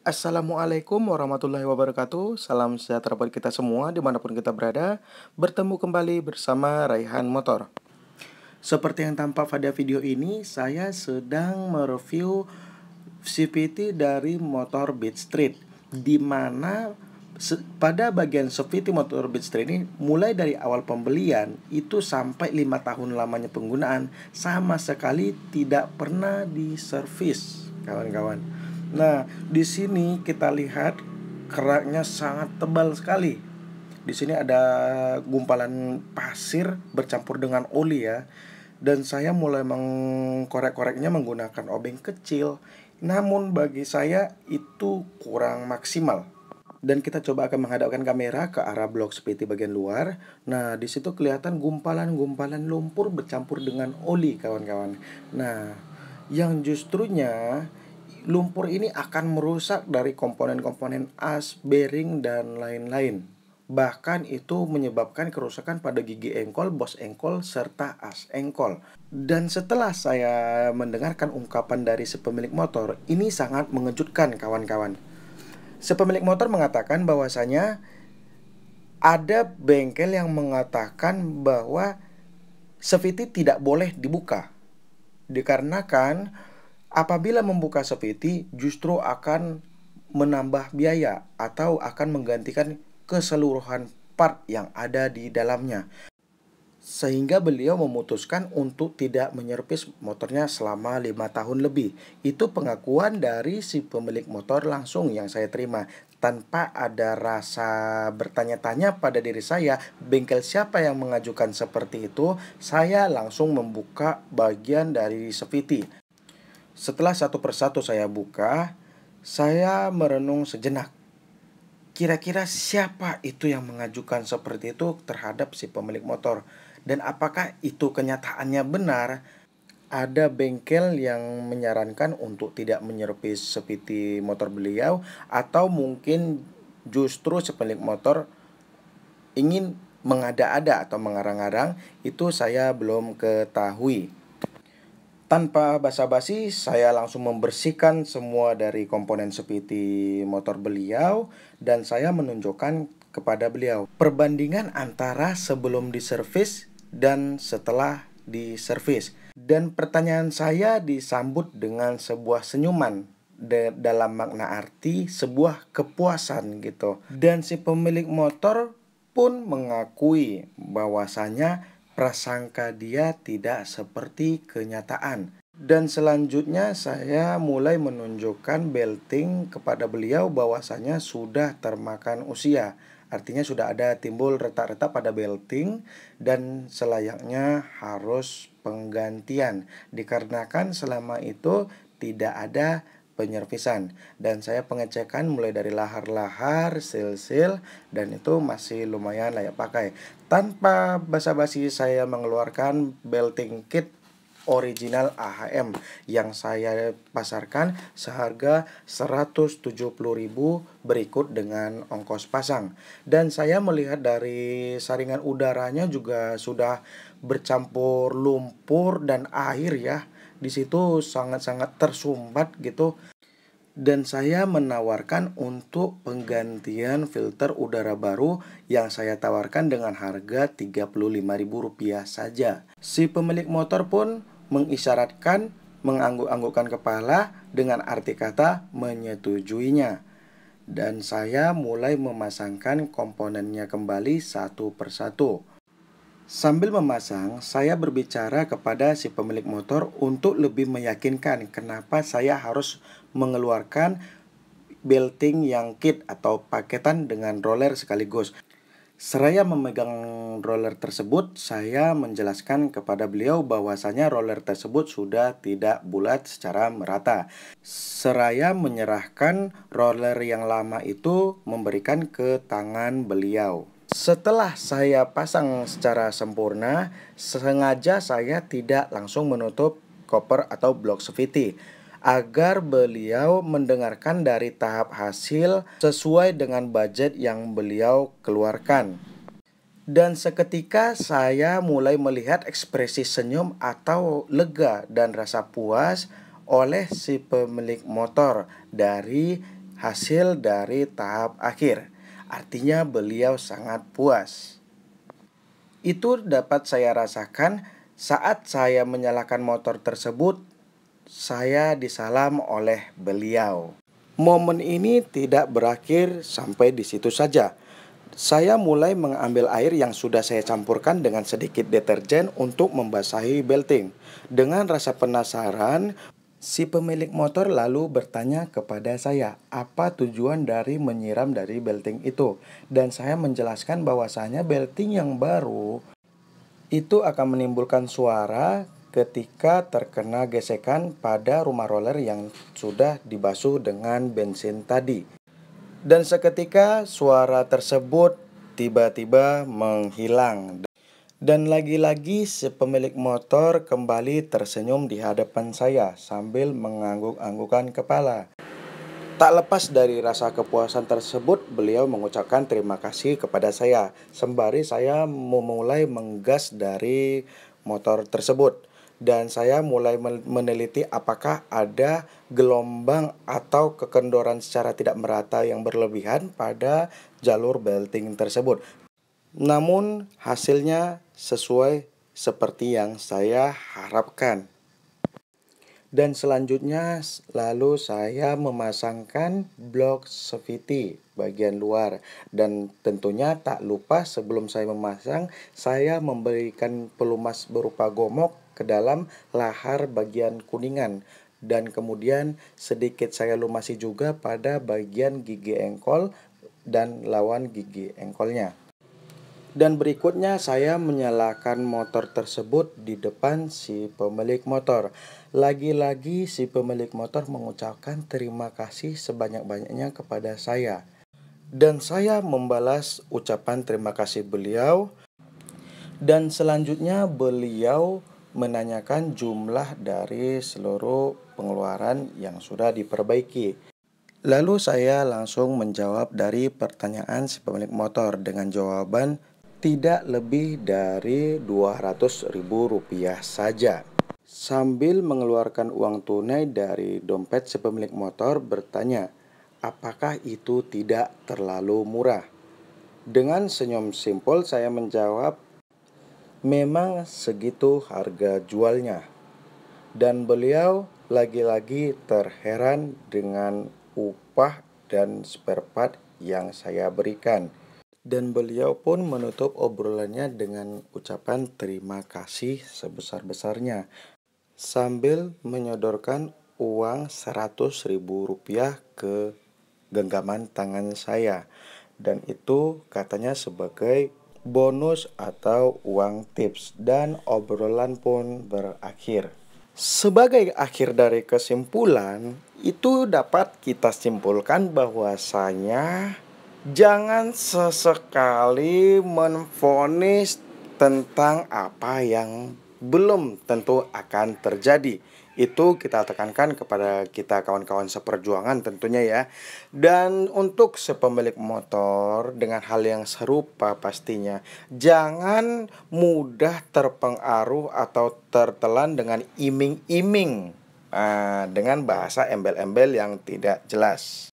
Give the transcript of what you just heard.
Assalamualaikum warahmatullahi wabarakatuh Salam sejahtera buat kita semua dimanapun kita berada Bertemu kembali bersama Raihan Motor Seperti yang tampak pada video ini Saya sedang mereview CVT dari motor Beat Street Dimana pada bagian CVT motor Beat Street ini Mulai dari awal pembelian Itu sampai 5 tahun lamanya penggunaan Sama sekali tidak pernah diservis Kawan-kawan Nah, di sini kita lihat keraknya sangat tebal sekali. Di sini ada gumpalan pasir bercampur dengan oli ya. Dan saya mulai mengkorek-koreknya menggunakan obeng kecil. Namun bagi saya itu kurang maksimal dan kita coba akan menghadapkan kamera ke arah blok seperti bagian luar. Nah, di situ kelihatan gumpalan-gumpalan lumpur bercampur dengan oli, kawan-kawan. Nah, yang justrunya lumpur ini akan merusak dari komponen-komponen as, bearing, dan lain-lain. Bahkan itu menyebabkan kerusakan pada gigi engkol, bos engkol, serta as engkol. Dan setelah saya mendengarkan ungkapan dari sepemilik motor, ini sangat mengejutkan kawan-kawan. Sepemilik motor mengatakan bahwasanya ada bengkel yang mengatakan bahwa Sefiti tidak boleh dibuka dikarenakan Apabila membuka sepeti, justru akan menambah biaya atau akan menggantikan keseluruhan part yang ada di dalamnya. Sehingga beliau memutuskan untuk tidak menyerpis motornya selama lima tahun lebih. Itu pengakuan dari si pemilik motor langsung yang saya terima. Tanpa ada rasa bertanya-tanya pada diri saya, bengkel siapa yang mengajukan seperti itu, saya langsung membuka bagian dari sepiti. Setelah satu persatu saya buka, saya merenung sejenak. Kira-kira siapa itu yang mengajukan seperti itu terhadap si pemilik motor? Dan apakah itu kenyataannya benar? Ada bengkel yang menyarankan untuk tidak menyerupis sepiti motor beliau atau mungkin justru si pemilik motor ingin mengada-ada atau mengarang-arang itu saya belum ketahui. Tanpa basa-basi, saya langsung membersihkan semua dari komponen sepiti motor beliau dan saya menunjukkan kepada beliau perbandingan antara sebelum diservis dan setelah diservis. Dan pertanyaan saya disambut dengan sebuah senyuman dalam makna arti sebuah kepuasan gitu. Dan si pemilik motor pun mengakui bahwasanya prasangka dia tidak seperti kenyataan. Dan selanjutnya saya mulai menunjukkan belting kepada beliau bahwasanya sudah termakan usia. Artinya sudah ada timbul retak-retak pada belting dan selayaknya harus penggantian dikarenakan selama itu tidak ada penyervisan dan saya pengecekan mulai dari lahar-lahar, sil-sil dan itu masih lumayan layak pakai. Tanpa basa-basi saya mengeluarkan belting kit original AHM yang saya pasarkan seharga 170.000 berikut dengan ongkos pasang. Dan saya melihat dari saringan udaranya juga sudah bercampur lumpur dan air ya di situ sangat-sangat tersumbat gitu dan saya menawarkan untuk penggantian filter udara baru yang saya tawarkan dengan harga Rp35.000 saja. Si pemilik motor pun mengisyaratkan mengangguk-anggukkan kepala dengan arti kata menyetujuinya. Dan saya mulai memasangkan komponennya kembali satu persatu. Sambil memasang, saya berbicara kepada si pemilik motor untuk lebih meyakinkan kenapa saya harus mengeluarkan belting yang kit atau paketan dengan roller sekaligus. Seraya memegang roller tersebut, saya menjelaskan kepada beliau bahwasanya roller tersebut sudah tidak bulat secara merata. Seraya menyerahkan roller yang lama itu memberikan ke tangan beliau. Setelah saya pasang secara sempurna, sengaja saya tidak langsung menutup koper atau blok safety agar beliau mendengarkan dari tahap hasil sesuai dengan budget yang beliau keluarkan. Dan seketika saya mulai melihat ekspresi senyum atau lega dan rasa puas oleh si pemilik motor dari hasil dari tahap akhir. Artinya beliau sangat puas. Itu dapat saya rasakan saat saya menyalakan motor tersebut. Saya disalam oleh beliau. Momen ini tidak berakhir sampai di situ saja saya mulai mengambil air yang sudah saya campurkan dengan sedikit deterjen untuk membasahi belting. Dengan rasa penasaran, Si pemilik motor lalu bertanya kepada saya, apa tujuan dari menyiram dari belting itu? Dan saya menjelaskan bahwasanya belting yang baru itu akan menimbulkan suara ketika terkena gesekan pada rumah roller yang sudah dibasuh dengan bensin tadi. Dan seketika suara tersebut tiba-tiba menghilang. Dan lagi-lagi si pemilik motor kembali tersenyum di hadapan saya sambil mengangguk-anggukan kepala. Tak lepas dari rasa kepuasan tersebut, beliau mengucapkan terima kasih kepada saya sembari saya memulai menggas dari motor tersebut dan saya mulai meneliti apakah ada gelombang atau kekendoran secara tidak merata yang berlebihan pada jalur belting tersebut. Namun hasilnya sesuai seperti yang saya harapkan. Dan selanjutnya lalu saya memasangkan blok safety bagian luar dan tentunya tak lupa sebelum saya memasang saya memberikan pelumas berupa gomok ke dalam lahar bagian kuningan dan kemudian sedikit saya lumasi juga pada bagian gigi engkol dan lawan gigi engkolnya. Dan berikutnya saya menyalakan motor tersebut di depan si pemilik motor. Lagi-lagi si pemilik motor mengucapkan terima kasih sebanyak-banyaknya kepada saya. Dan saya membalas ucapan terima kasih beliau. Dan selanjutnya beliau menanyakan jumlah dari seluruh pengeluaran yang sudah diperbaiki. Lalu saya langsung menjawab dari pertanyaan si pemilik motor dengan jawaban tidak lebih dari Rp200.000 saja. Sambil mengeluarkan uang tunai dari dompet si pemilik motor bertanya, apakah itu tidak terlalu murah? Dengan senyum simpel saya menjawab, memang segitu harga jualnya. Dan beliau lagi-lagi terheran dengan upah dan spare part yang saya berikan dan beliau pun menutup obrolannya dengan ucapan terima kasih sebesar-besarnya sambil menyodorkan uang 100 ribu rupiah ke genggaman tangan saya dan itu katanya sebagai bonus atau uang tips dan obrolan pun berakhir. Sebagai akhir dari kesimpulan, itu dapat kita simpulkan bahwasanya Jangan sesekali menfonis tentang apa yang belum tentu akan terjadi. Itu kita tekankan kepada kita kawan-kawan seperjuangan tentunya ya. Dan untuk sepemilik motor dengan hal yang serupa pastinya, jangan mudah terpengaruh atau tertelan dengan iming-iming. Ah, dengan bahasa embel-embel yang tidak jelas.